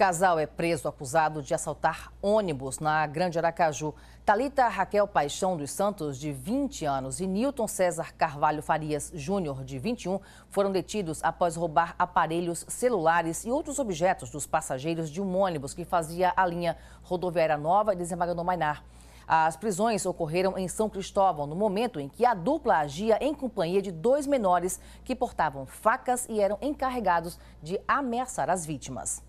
Casal é preso acusado de assaltar ônibus na Grande Aracaju. Talita Raquel Paixão dos Santos, de 20 anos, e Newton César Carvalho Farias Júnior, de 21, foram detidos após roubar aparelhos celulares e outros objetos dos passageiros de um ônibus que fazia a linha rodoviária Nova e desembargador Mainar. As prisões ocorreram em São Cristóvão, no momento em que a dupla agia em companhia de dois menores que portavam facas e eram encarregados de ameaçar as vítimas.